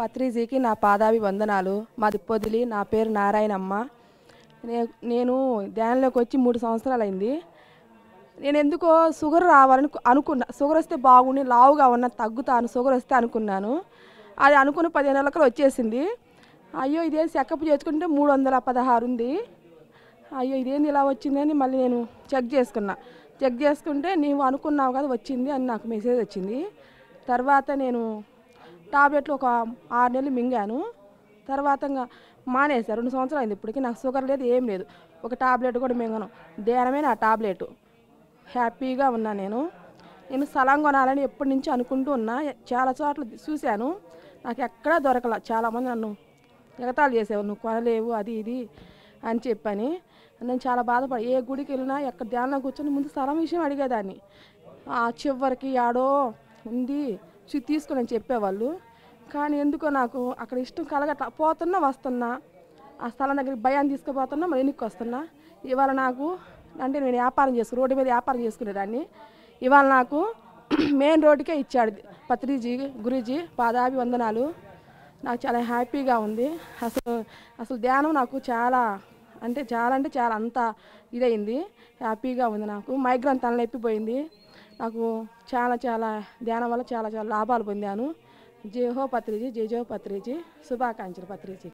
పత్రిజీకి నా వందనాలు మా దిప్పొదిలి నా పేరు నారాయణమ్మ నేను ధ్యానంలోకి వచ్చి మూడు సంవత్సరాలు అయింది నేను ఎందుకో షుగర్ రావాలని అనుకున్నా షుగర్ వస్తే బాగుండి లావుగా ఉన్న తగ్గుతాను షుగర్ వస్తే అనుకున్నాను అది అనుకున్న పదిహేను నెలలకు వచ్చేసింది అయ్యో ఇదే చెకప్ చేసుకుంటే మూడు వందల పదహారు ఉంది అయ్యో ఇదేంది ఇలా వచ్చిందని మళ్ళీ నేను చెక్ చేసుకున్నా చెక్ చేసుకుంటే నీవు అనుకున్నావు కదా వచ్చింది అని నాకు మెసేజ్ వచ్చింది తర్వాత నేను టాబ్లెట్లు ఒక ఆరు నెలలు మింగాను తర్వాత మానేశారు రెండు సంవత్సరాలు అయింది ఇప్పటికీ నాకు షుగర్ లేదు ఏం లేదు ఒక టాబ్లెట్ కూడా మింగను దేనమైన ఆ టాబ్లెట్ హ్యాపీగా ఉన్నా నేను నేను స్థలం కొనాలని ఎప్పటి నుంచి అనుకుంటూ ఉన్నా చాలా చోట్ల చూశాను నాకు ఎక్కడా దొరకల చాలామంది నన్ను ఎగతాలు చేసేవారు నువ్వు కొనలేవు అది ఇది అని చెప్పని నేను చాలా బాధపడ ఏ గుడికి వెళ్ళినా ఎక్కడ ధ్యానంలో కూర్చొని ముందు స్థలం విషయం అడిగేదాన్ని ఆ చివరికి ఆడో ఉంది తీసుకుని చెప్పేవాళ్ళు కానీ ఎందుకో నాకు అక్కడ ఇష్టం కలగట్లా పోతున్నా వస్తున్నా ఆ స్థలం దగ్గరికి భయాన్ని తీసుకుపోతున్నా మరి వెనక్కి వస్తున్నా ఇవాళ నాకు అంటే నేను వ్యాపారం చేసుకు రోడ్డు మీద వ్యాపారం చేసుకునేదాన్ని ఇవాళ నాకు మెయిన్ రోడ్డుకే ఇచ్చాడు పత్రిజీ గురీజీ పాదాభివందనాలు నాకు చాలా హ్యాపీగా ఉంది అసలు అసలు ధ్యానం నాకు చాలా అంటే చాలా అంటే చాలా అంత ఇదైంది హ్యాపీగా ఉంది నాకు మైగ్రాన్ తలనొప్పి పోయింది నాకు చాలా చాలా ధ్యానం వల్ల చాలా చాలా లాభాలు పొందాను జయహో పత్రిజీ జయజో పత్రిజీ శుభాకాంక్షలు పత్రిజీ